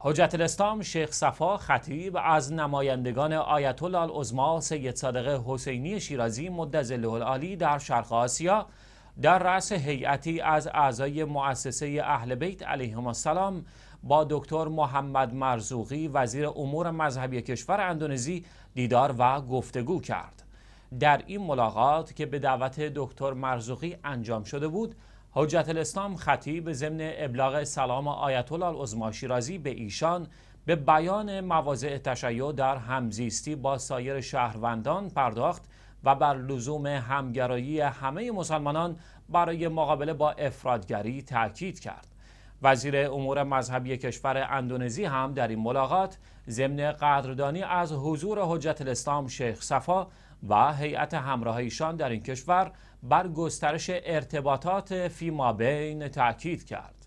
حجت الاسلام شیخ صفا خطیب از نمایندگان آیت الله العظما سید صادق حسینی شیرازی مدظله العالی در شرق آسیا در رأس هیئتی از اعضای مؤسسه اهل بیت علیهم السلام با دکتر محمد مرزوقی وزیر امور مذهبی کشور اندونزی دیدار و گفتگو کرد در این ملاقات که به دعوت دکتر مرزوقی انجام شده بود حجت الاسلام خطیب ضمن ابلاغ سلام آیت الله العظما شیرازی به ایشان به بیان مواضع تشیع در همزیستی با سایر شهروندان پرداخت و بر لزوم همگرایی همه مسلمانان برای مقابله با افرادگری تاکید کرد وزیر امور مذهبی کشور اندونزی هم در این ملاقات ضمن قدردانی از حضور حجت الاسلام شیخ صفا و هیئت ایشان در این کشور بر گسترش ارتباطات فیما بین تاکید کرد